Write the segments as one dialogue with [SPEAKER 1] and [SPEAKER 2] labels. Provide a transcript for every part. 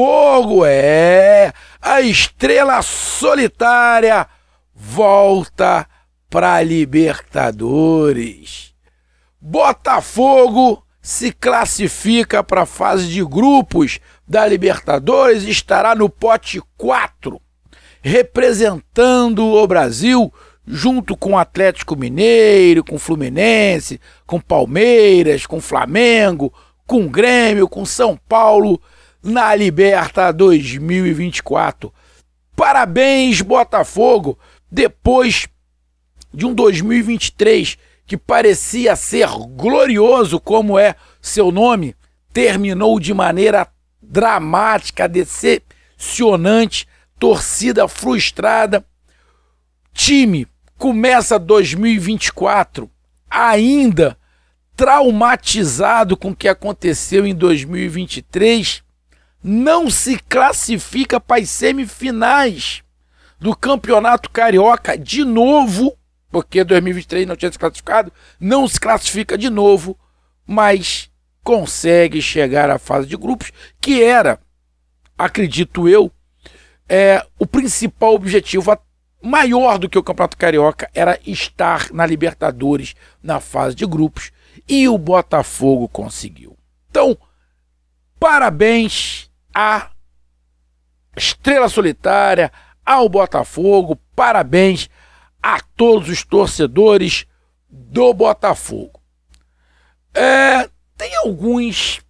[SPEAKER 1] Botafogo, é! A estrela solitária volta para Libertadores. Botafogo se classifica para a fase de grupos da Libertadores e estará no pote 4, representando o Brasil junto com o Atlético Mineiro, com Fluminense, com Palmeiras, com Flamengo, com Grêmio, com São Paulo na Liberta 2024. Parabéns, Botafogo! Depois de um 2023 que parecia ser glorioso, como é seu nome, terminou de maneira dramática, decepcionante, torcida frustrada. Time começa 2024 ainda traumatizado com o que aconteceu em 2023 não se classifica para as semifinais do Campeonato Carioca de novo, porque 2023 não tinha se classificado, não se classifica de novo, mas consegue chegar à fase de grupos, que era, acredito eu, é, o principal objetivo maior do que o Campeonato Carioca era estar na Libertadores na fase de grupos e o Botafogo conseguiu. Então, parabéns à Estrela Solitária, ao Botafogo. Parabéns a todos os torcedores do Botafogo. É, tem alguns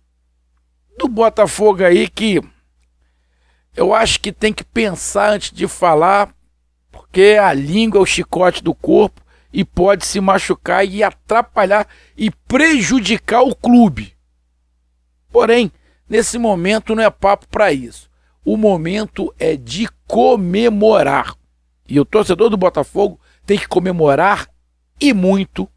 [SPEAKER 1] do Botafogo aí que eu acho que tem que pensar antes de falar, porque a língua é o chicote do corpo e pode se machucar e atrapalhar e prejudicar o clube. Porém, Nesse momento não é papo para isso. O momento é de comemorar. E o torcedor do Botafogo tem que comemorar e muito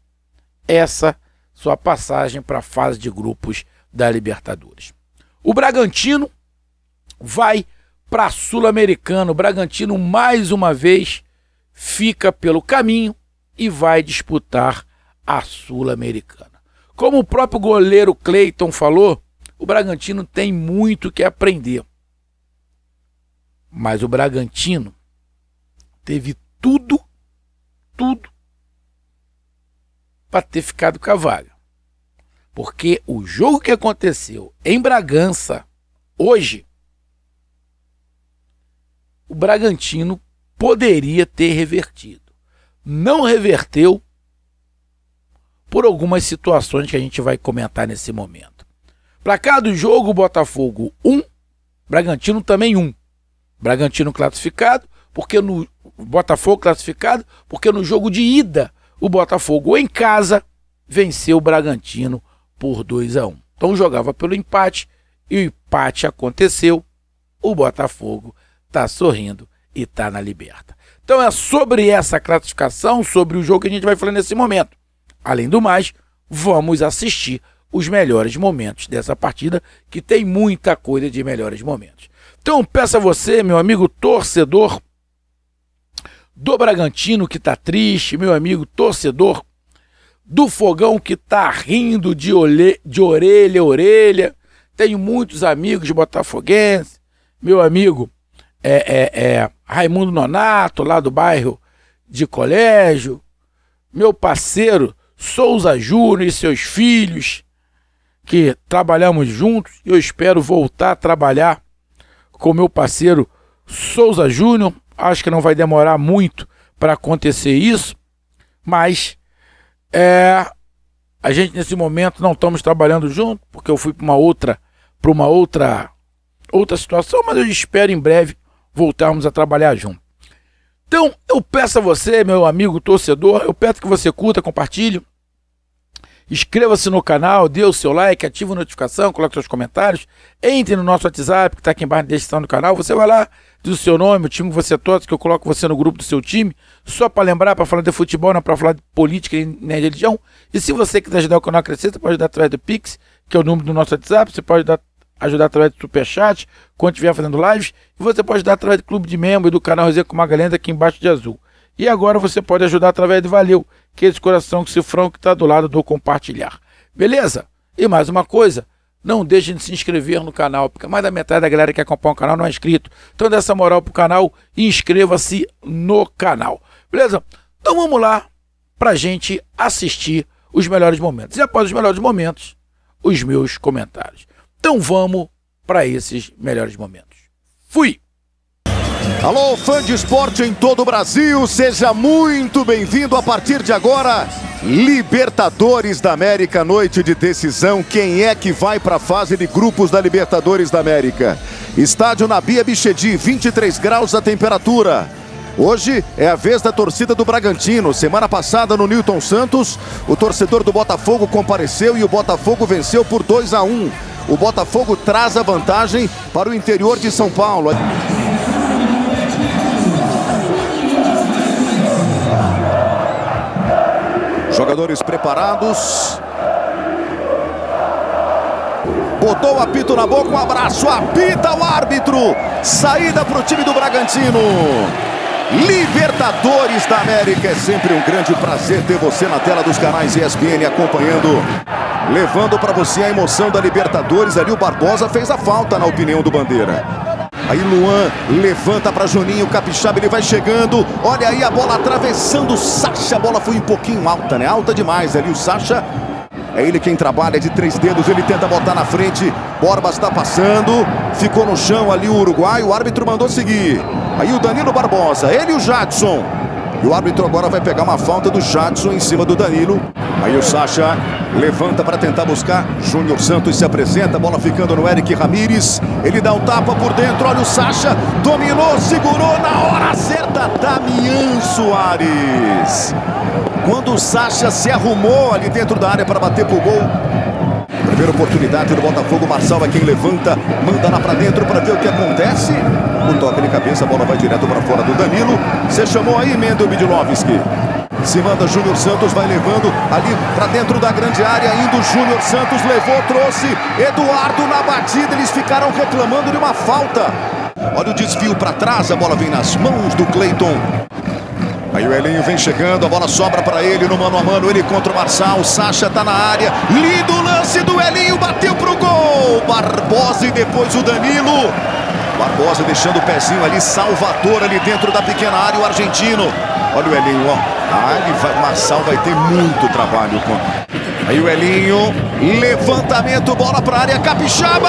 [SPEAKER 1] essa sua passagem para a fase de grupos da Libertadores. O Bragantino vai para a Sul-Americana. O Bragantino, mais uma vez, fica pelo caminho e vai disputar a Sul-Americana. Como o próprio goleiro Cleiton falou, o Bragantino tem muito que aprender. Mas o Bragantino teve tudo, tudo para ter ficado com a vaga. Porque o jogo que aconteceu em Bragança hoje, o Bragantino poderia ter revertido. Não reverteu por algumas situações que a gente vai comentar nesse momento. Para cada jogo, Botafogo 1, um, Bragantino também 1. Um. Bragantino classificado, porque no Botafogo classificado, porque no jogo de ida, o Botafogo em casa venceu o Bragantino por 2 a 1. Um. Então jogava pelo empate e o empate aconteceu. O Botafogo tá sorrindo e tá na liberta. Então é sobre essa classificação, sobre o jogo que a gente vai falar nesse momento. Além do mais, vamos assistir os melhores momentos dessa partida, que tem muita coisa de melhores momentos. Então peço a você, meu amigo torcedor do Bragantino que tá triste, meu amigo torcedor do Fogão que tá rindo de, ole... de orelha a orelha. Tenho muitos amigos Botafoguense, meu amigo é, é, é, Raimundo Nonato, lá do bairro de colégio, meu parceiro Souza Júnior e seus filhos, que trabalhamos juntos e eu espero voltar a trabalhar com meu parceiro Souza Júnior. Acho que não vai demorar muito para acontecer isso, mas é, a gente nesse momento não estamos trabalhando junto, porque eu fui para uma outra para uma outra outra situação, mas eu espero em breve voltarmos a trabalhar junto. Então, eu peço a você, meu amigo torcedor, eu peço que você curta, compartilhe, Inscreva-se no canal, dê o seu like, ative a notificação, coloque seus comentários. Entre no nosso WhatsApp, que está aqui embaixo na descrição do canal. Você vai lá, diz o seu nome, o time que você torce, que eu coloco você no grupo do seu time. Só para lembrar, para falar de futebol, não é para falar de política nem de religião. E se você quiser ajudar o canal a crescer, você pode ajudar através do Pix, que é o número do nosso WhatsApp. Você pode ajudar, ajudar através do Superchat, quando estiver fazendo lives. E você pode ajudar através do Clube de Membro e do canal Resenha com Magalhães, aqui embaixo de azul. E agora você pode ajudar através de Valeu aquele coração que se frão que está do lado do compartilhar. Beleza? E mais uma coisa, não deixem de se inscrever no canal, porque mais da metade da galera que acompanha o canal não é inscrito. Então dê essa moral pro canal e inscreva-se no canal. Beleza? Então vamos lá a gente assistir os melhores momentos. E após os melhores momentos, os meus comentários. Então vamos para esses melhores momentos. Fui! Alô, fã de esporte em todo o
[SPEAKER 2] Brasil, seja muito bem-vindo a partir de agora. Libertadores da América, noite de decisão. Quem é que vai para a fase de grupos da Libertadores da América? Estádio Nabia Bichedi, 23 graus a temperatura. Hoje é a vez da torcida do Bragantino. Semana passada no Newton Santos, o torcedor do Botafogo compareceu e o Botafogo venceu por 2 a 1. O Botafogo traz a vantagem para o interior de São Paulo. Jogadores preparados. Botou o apito na boca, um abraço, apita o árbitro. Saída para o time do Bragantino. Libertadores da América, é sempre um grande prazer ter você na tela dos canais ESPN acompanhando, levando para você a emoção da Libertadores. Ali o Barbosa fez a falta na opinião do Bandeira. Aí Luan levanta para Juninho, Capixaba, ele vai chegando. Olha aí a bola atravessando o Sacha. A bola foi um pouquinho alta, né? Alta demais ali o Sacha. É ele quem trabalha de três dedos, ele tenta botar na frente. Borba está passando, ficou no chão ali o Uruguai, o árbitro mandou seguir. Aí o Danilo Barbosa, ele e o Jadson. E o árbitro agora vai pegar uma falta do Jadson em cima do Danilo. Aí o Sacha Levanta para tentar buscar. Júnior Santos se apresenta. Bola ficando no Eric Ramires. Ele dá o um tapa por dentro. Olha o Sacha. Dominou, segurou. Na hora certa, Damian Soares. Quando o Sacha se arrumou ali dentro da área para bater pro gol, Primeira oportunidade do Botafogo, Marçal é quem levanta, manda lá para dentro para ver o que acontece. O toque de cabeça, a bola vai direto para fora do Danilo. Você chamou aí, Mendo Bidlovski. Se manda Júnior Santos, vai levando ali para dentro da grande área, indo Júnior Santos, levou, trouxe Eduardo na batida. Eles ficaram reclamando de uma falta. Olha o desvio para trás, a bola vem nas mãos do Cleiton. Aí o Elinho vem chegando, a bola sobra para ele no mano a mano, ele contra o Marçal, o Sacha tá na área. Lindo lance do Elinho, bateu pro gol. Barbosa e depois o Danilo. Barbosa deixando o pezinho ali, Salvador ali dentro da pequena área, o argentino. Olha o Elinho, ó. Ah, vai, Marçal vai ter muito trabalho com. Aí o Elinho, levantamento, bola para área, Capixaba!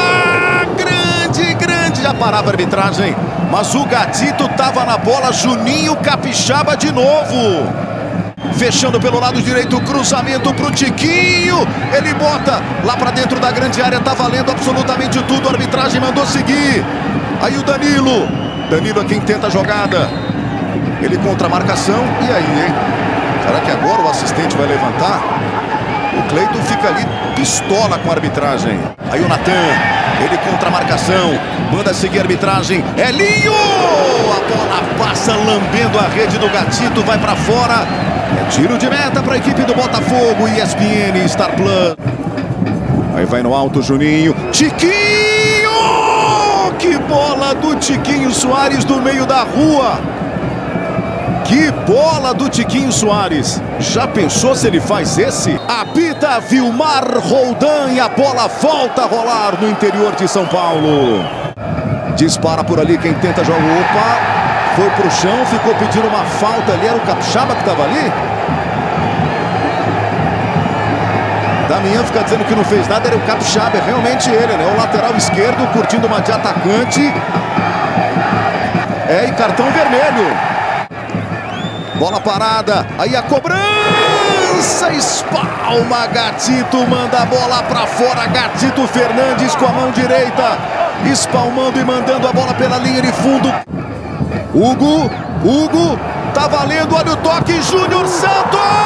[SPEAKER 2] Grande, grande, já parava a arbitragem. Mas o Gatito tava na bola, Juninho Capixaba de novo. Fechando pelo lado direito, cruzamento pro Tiquinho. Ele bota lá para dentro da grande área, tá valendo absolutamente tudo. A arbitragem mandou seguir. Aí o Danilo. Danilo é quem tenta a jogada. Ele contra a marcação. E aí, hein? Será que agora o assistente vai levantar? O Cleiton fica ali pistola com a arbitragem. Aí o Natan, ele contra a marcação, manda seguir a arbitragem. Elinho! É a bola passa lambendo a rede do Gatito, vai para fora. É tiro de meta para a equipe do Botafogo, ESPN, Star Plus. Aí vai no alto Juninho, Tiquinho! Que bola do Tiquinho Soares do meio da rua. Que bola do Tiquinho Soares! Já pensou se ele faz esse? Apita Vilmar Roldan e a bola volta a rolar no interior de São Paulo. Dispara por ali quem tenta jogar. Opa! Foi pro chão, ficou pedindo uma falta ali. Era o Capixaba que estava ali? Damião fica dizendo que não fez nada, era o Capixaba, é realmente ele, né? O lateral esquerdo curtindo uma de atacante. É, e cartão vermelho. Bola parada, aí a cobrança, espalma, Gatito manda a bola para fora, Gatito Fernandes com a mão direita, espalmando e mandando a bola pela linha de fundo. Hugo, Hugo, tá valendo, olha o toque, Júnior Santos!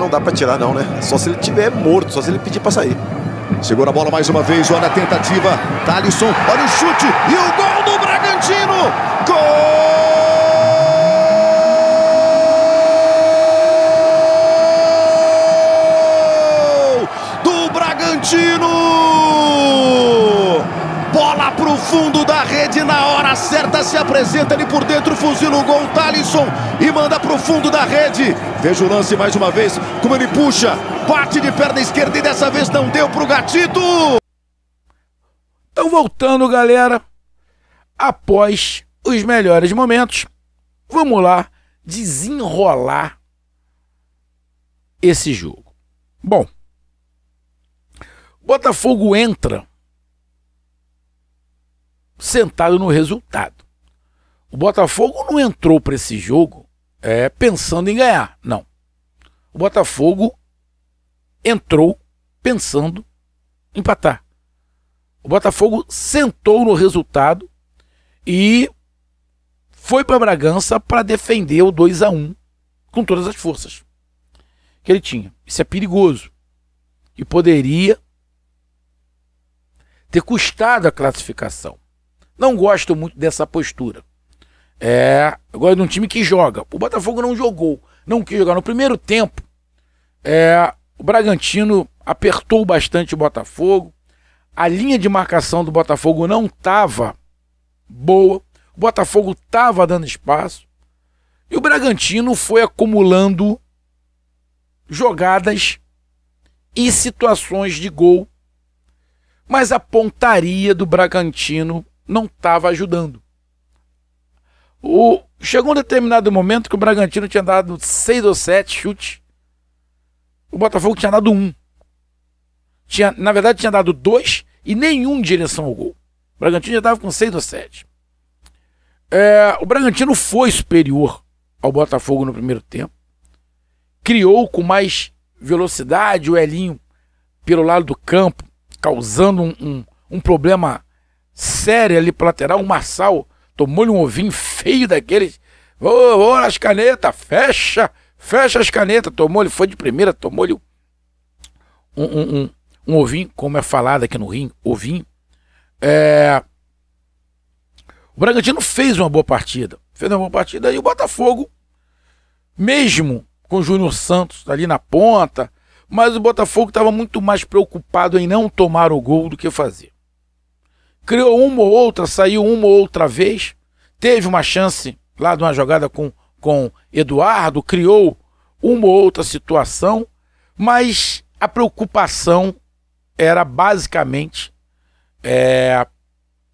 [SPEAKER 2] Não dá para tirar, não, né? Só se ele tiver morto, só se ele pedir para sair. Segura a bola mais uma vez, olha a tentativa. Thalisson, olha o chute e o gol do Bragantino! Gol! do Bragantino! pro fundo da rede na hora certa, se apresenta ali por dentro, fuzila o gol, o Talisson e manda pro fundo da rede. Veja o lance
[SPEAKER 1] mais uma vez, como ele puxa, bate de perna esquerda e dessa vez não deu pro Gatito. Então voltando, galera, após os melhores momentos, vamos lá desenrolar esse jogo. Bom, Botafogo entra sentado no resultado. O Botafogo não entrou para esse jogo é, pensando em ganhar, não. O Botafogo entrou pensando em empatar. O Botafogo sentou no resultado e foi para Bragança para defender o 2 a 1 com todas as forças que ele tinha. Isso é perigoso e poderia ter custado a classificação. Não gosto muito dessa postura. É, eu gosto de um time que joga. O Botafogo não jogou, não quis jogar. No primeiro tempo, é, o Bragantino apertou bastante o Botafogo. A linha de marcação do Botafogo não estava boa. O Botafogo estava dando espaço. E o Bragantino foi acumulando jogadas e situações de gol. Mas a pontaria do Bragantino não estava ajudando. O, chegou um determinado momento que o Bragantino tinha dado seis ou sete chutes. O Botafogo tinha dado um. Tinha, na verdade, tinha dado dois e nenhum em direção ao gol. O Bragantino já estava com seis ou sete. É, o Bragantino foi superior ao Botafogo no primeiro tempo. Criou com mais velocidade o Elinho pelo lado do campo, causando um, um, um problema séria ali pra lateral, o Marçal tomou-lhe um ovinho feio daqueles. Ô, oh, as canetas, fecha, fecha as canetas. Tomou-lhe, foi de primeira, tomou-lhe um, um, um, um, ovinho, como é falado aqui no Rio, ovinho. É... O Bragantino fez uma boa partida. Fez uma boa partida e o Botafogo, mesmo com o Júnior Santos ali na ponta, mas o Botafogo estava muito mais preocupado em não tomar o gol do que fazer criou uma ou outra, saiu uma ou outra vez, teve uma chance lá de uma jogada com, com Eduardo, criou uma ou outra situação, mas a preocupação era basicamente é,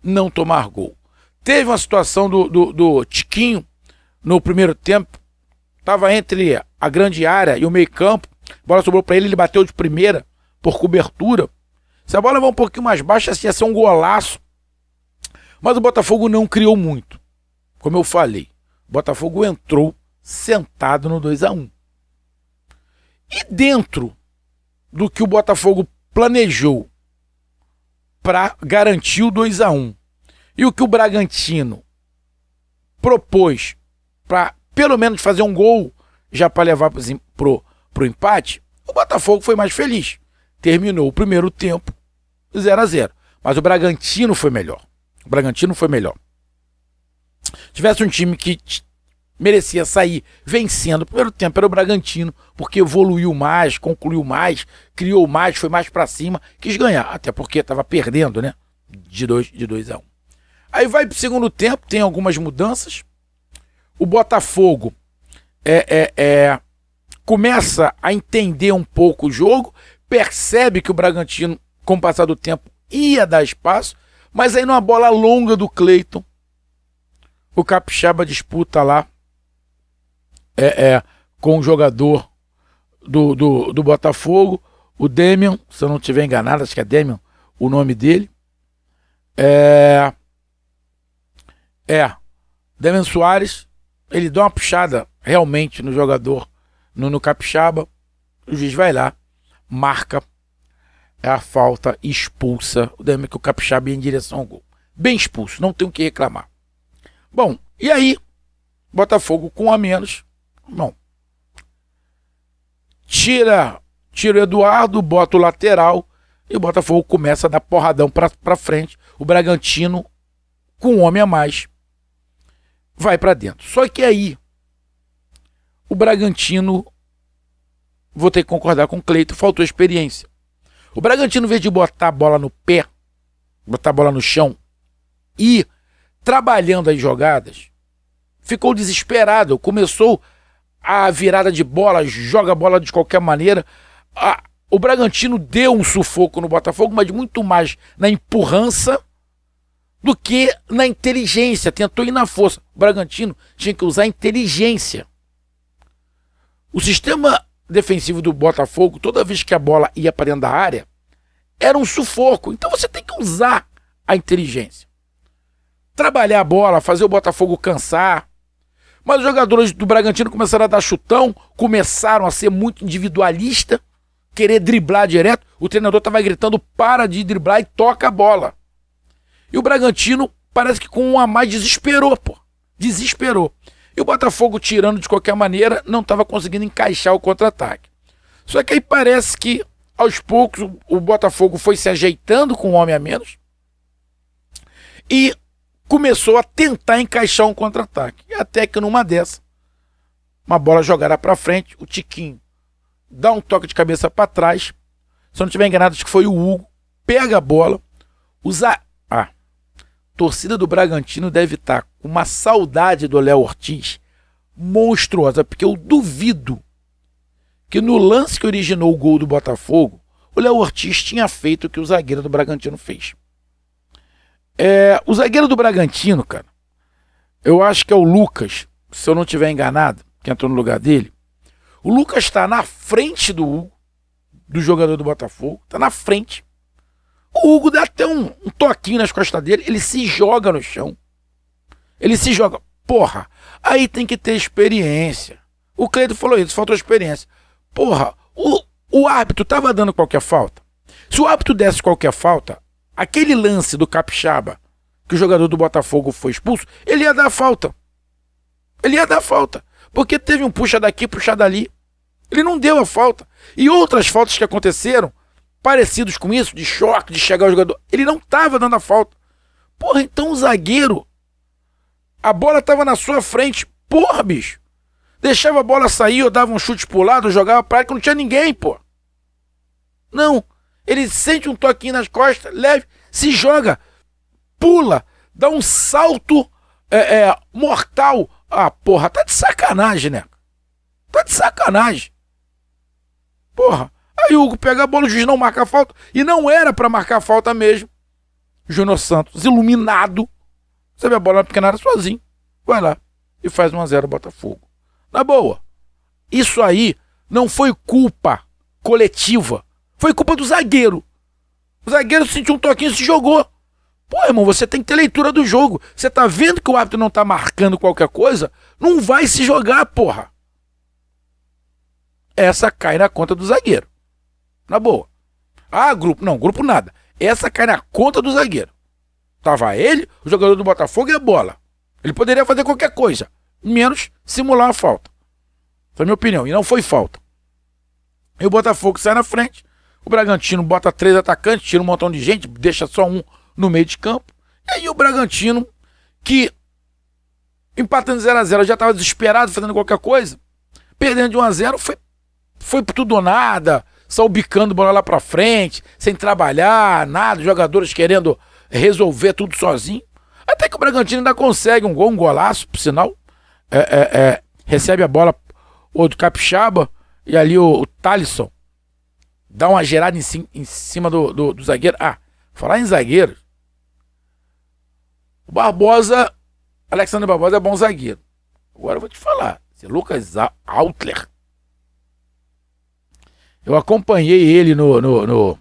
[SPEAKER 1] não tomar gol. Teve uma situação do, do, do Tiquinho no primeiro tempo, estava entre a grande área e o meio-campo, a bola sobrou para ele, ele bateu de primeira por cobertura. Se a bola vai um pouquinho mais baixa, assim, ia ser um golaço. Mas o Botafogo não criou muito. Como eu falei, o Botafogo entrou sentado no 2 a 1 E dentro do que o Botafogo planejou para garantir o 2 a 1 e o que o Bragantino propôs para pelo menos fazer um gol já para levar para o empate, o Botafogo foi mais feliz. Terminou o primeiro tempo 0 a 0 Mas o Bragantino foi melhor. O Bragantino foi melhor. Tivesse um time que merecia sair vencendo. O primeiro tempo era o Bragantino, porque evoluiu mais, concluiu mais, criou mais, foi mais para cima, quis ganhar, até porque estava perdendo, né? De 2 de dois a 1. Um. Aí vai pro segundo tempo, tem algumas mudanças. O Botafogo é, é, é, começa a entender um pouco o jogo, percebe que o Bragantino, com o passar do tempo, ia dar espaço, mas aí numa bola longa do Cleiton, o Capixaba disputa lá é, é com o jogador do, do, do Botafogo, o Demian, se eu não estiver enganado, acho que é Demian o nome dele. É, é Demian Soares, ele dá uma puxada realmente no jogador, no, no Capixaba. O juiz vai lá, marca é a falta expulsa o Damico Capixaba em direção ao gol. Bem expulso, não tenho o que reclamar. Bom, e aí, Botafogo com a menos, não. Tira, tira o Eduardo, bota o lateral e o Botafogo começa a dar porradão para frente. O Bragantino, com um homem a mais, vai para dentro. Só que aí, o Bragantino, vou ter que concordar com o Cleito, faltou experiência. O Bragantino, em vez de botar a bola no pé, botar a bola no chão e trabalhando as jogadas, ficou desesperado, começou a virada de bola, joga a bola de qualquer maneira. A, o Bragantino deu um sufoco no Botafogo, mas muito mais na empurrança do que na inteligência. Tentou ir na força. O Bragantino tinha que usar inteligência. O sistema defensivo do Botafogo, toda vez que a bola ia para dentro da área, era um sufoco. Então você tem que usar a inteligência. Trabalhar a bola, fazer o Botafogo cansar. Mas os jogadores do Bragantino começaram a dar chutão, começaram a ser muito individualista, querer driblar direto. O treinador estava gritando: para de driblar e toca a bola. E o Bragantino parece que com um a mais desesperou, pô. Desesperou. E o Botafogo, tirando de qualquer maneira, não estava conseguindo encaixar o contra-ataque. Só que aí parece que, aos poucos, o Botafogo foi se ajeitando com um homem a menos e começou a tentar encaixar um contra-ataque. Até que numa dessa, uma bola jogada para frente, o Tiquinho dá um toque de cabeça para trás. Se eu não estiver enganado, acho que foi o Hugo, pega a bola, usa torcida do Bragantino deve estar tá com uma saudade do Léo Ortiz monstruosa, porque eu duvido que no lance que originou o gol do Botafogo, o Léo Ortiz tinha feito o que o zagueiro do Bragantino fez. É, o zagueiro do Bragantino, cara, eu acho que é o Lucas, se eu não estiver enganado, que entrou no lugar dele. O Lucas está na frente do do jogador do Botafogo, está na frente. O Hugo dá até um, um toquinho nas costas dele, ele se joga no chão. Ele se joga. Porra, aí tem que ter experiência. O Cleiton falou isso, faltou experiência. Porra, o, o árbitro estava dando qualquer falta. Se o árbitro desse qualquer falta, aquele lance do Capixaba, que o jogador do Botafogo foi expulso, ele ia dar falta. Ele ia dar falta. Porque teve um puxa daqui, puxa dali. Ele não deu a falta. E outras faltas que aconteceram, parecidos com isso, de choque, de chegar ao jogador. Ele não estava dando a falta. Porra, então o zagueiro. A bola estava na sua frente. Porra, bicho. Deixava a bola sair, ou dava um chute pro lado, eu jogava pra que não tinha ninguém, pô. Não. Ele sente um toquinho nas costas, leve, se joga, pula, dá um salto é, é, mortal. Ah, porra, tá de sacanagem, né? Tá de sacanagem. Porra. Aí o Hugo pega a bola, o juiz não marca a falta. E não era para marcar a falta mesmo. Júnior Santos, iluminado, você vê a bola na pequena área sozinho. Vai lá e faz 1x0 Botafogo. Na boa. Isso aí não foi culpa coletiva. Foi culpa do zagueiro. O zagueiro sentiu um toquinho e se jogou. Pô, irmão, você tem que ter leitura do jogo. Você tá vendo que o árbitro não tá marcando qualquer coisa? Não vai se jogar, porra. Essa cai na conta do zagueiro. Na boa. Ah, grupo. Não, grupo nada. Essa cai na conta do zagueiro. Tava ele, o jogador do Botafogo e a bola. Ele poderia fazer qualquer coisa, menos simular uma falta. Essa é a minha opinião. E não foi falta. E o Botafogo sai na frente. O Bragantino bota três atacantes, tira um montão de gente, deixa só um no meio de campo. E aí o Bragantino, que empatando 0 a 0 já estava desesperado fazendo qualquer coisa, perdendo de 1 a 0 foi, foi tudo ou nada, só bicando bola lá pra frente, sem trabalhar, nada, jogadores querendo resolver tudo sozinho. Até que o Bragantino ainda consegue um gol, um golaço, por sinal. É, é, é, recebe a bola ou do Capixaba e ali o, o Talisson dá uma gerada em, cima, em cima do, do, do, zagueiro. Ah, falar em zagueiro. O Barbosa, Alexandre Barbosa é bom zagueiro. Agora eu vou te falar. se Lucas Altler eu acompanhei ele no, no, no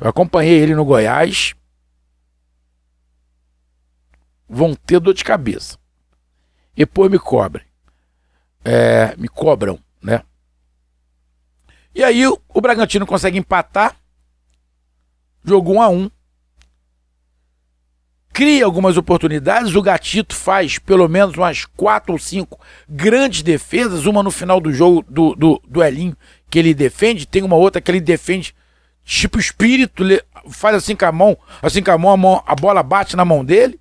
[SPEAKER 1] eu acompanhei ele no Goiás. Vão ter dor de cabeça. e Depois me cobrem. É, me cobram, né? E aí o, o Bragantino consegue empatar. Jogo 1 um a 1 um, Cria algumas oportunidades. O Gatito faz pelo menos umas quatro ou cinco grandes defesas. Uma no final do jogo do, do, do Elinho, que ele defende, tem uma outra que ele defende, tipo espírito, faz assim com a mão, assim com a mão, a, mão, a bola bate na mão dele.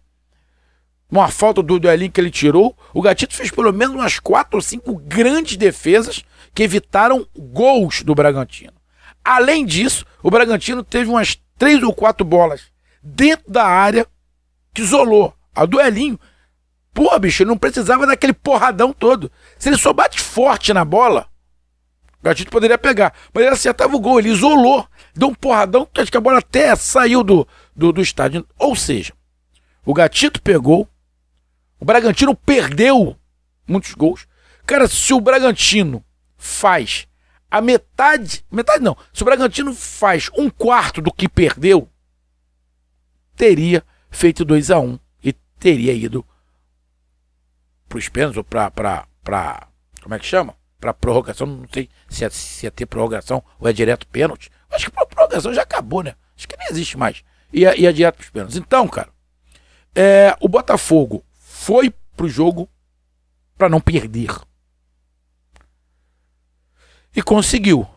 [SPEAKER 1] Uma falta do duelinho que ele tirou. O Gatito fez pelo menos umas quatro ou cinco grandes defesas que evitaram gols do Bragantino. Além disso, o Bragantino teve umas três ou quatro bolas dentro da área que isolou. A duelinho. Pô, bicho, ele não precisava daquele porradão todo. Se ele só bate forte na bola, Gatito poderia pegar, mas ele acertava o gol, ele isolou, deu um porradão, acho que a bola até saiu do, do, do estádio. Ou seja, o Gatito pegou, o Bragantino perdeu muitos gols. Cara, se o Bragantino faz a metade, metade não, se o Bragantino faz um quarto do que perdeu, teria feito 2 a 1 um, e teria ido para os pênaltis ou para. Como é que chama? para prorrogação. Não sei se ia, é, se ia é ter prorrogação ou é direto pênalti. Acho que a prorrogação já acabou, né? Acho que nem existe mais. Ia, ia é, direto para os pênaltis. Então, cara, é, o Botafogo foi pro jogo para não perder. E conseguiu.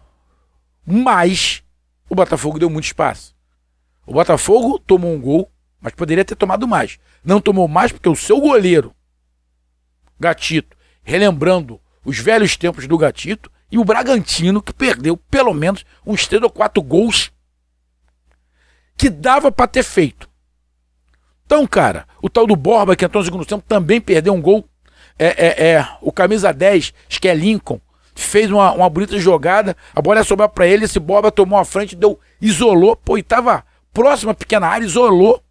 [SPEAKER 1] Mas o Botafogo deu muito espaço. O Botafogo tomou um gol, mas poderia ter tomado mais. Não tomou mais porque o seu goleiro, Gatito, relembrando os velhos tempos do Gatito, e o Bragantino, que perdeu pelo menos uns três ou quatro gols que dava para ter feito. Então, cara, o tal do Borba, que entrou no segundo tempo, também perdeu um gol. É, é, é O camisa 10, acho que é Lincoln, fez uma, uma bonita jogada, a bola ia sobrar para ele, esse Borba tomou a frente, deu, isolou, pô, e tava próximo à pequena área, isolou.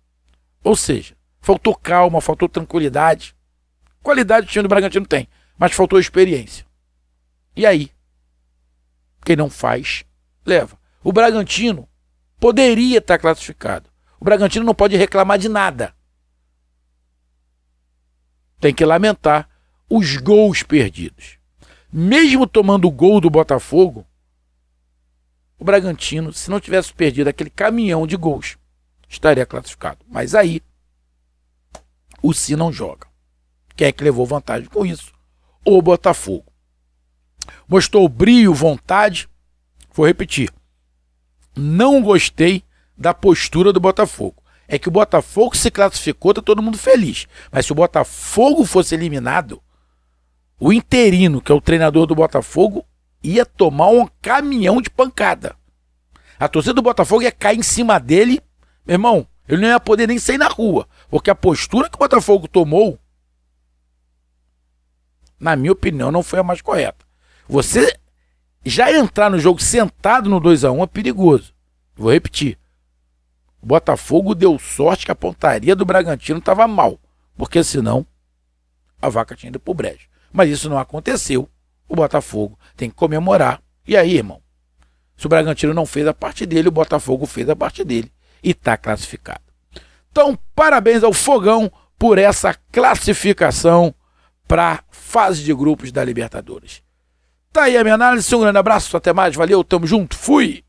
[SPEAKER 1] Ou seja, faltou calma, faltou tranquilidade. Qualidade o time do Bragantino tem mas faltou experiência. E aí? Quem não faz, leva. O Bragantino poderia estar classificado. O Bragantino não pode reclamar de nada. Tem que lamentar os gols perdidos. Mesmo tomando o gol do Botafogo, o Bragantino, se não tivesse perdido aquele caminhão de gols, estaria classificado. Mas aí, o Si não joga. Quem é que levou vantagem com isso? o Botafogo. Mostrou brio, vontade. Vou repetir. Não gostei da postura do Botafogo. É que o Botafogo se classificou, tá todo mundo feliz. Mas se o Botafogo fosse eliminado, o interino, que é o treinador do Botafogo, ia tomar um caminhão de pancada. A torcida do Botafogo ia cair em cima dele. Meu irmão, ele não ia poder nem sair na rua. Porque a postura que o Botafogo tomou na minha opinião, não foi a mais correta. Você já entrar no jogo sentado no 2 a 1 é perigoso. Vou repetir. O Botafogo deu sorte que a pontaria do Bragantino estava mal, porque senão a vaca tinha ido pro brejo. Mas isso não aconteceu. O Botafogo tem que comemorar. E aí, irmão? Se o Bragantino não fez a parte dele, o Botafogo fez a parte dele e está classificado. Então, parabéns ao Fogão por essa classificação para fase de grupos da Libertadores. Tá aí a minha análise, um grande abraço, até mais, valeu, tamo junto, fui!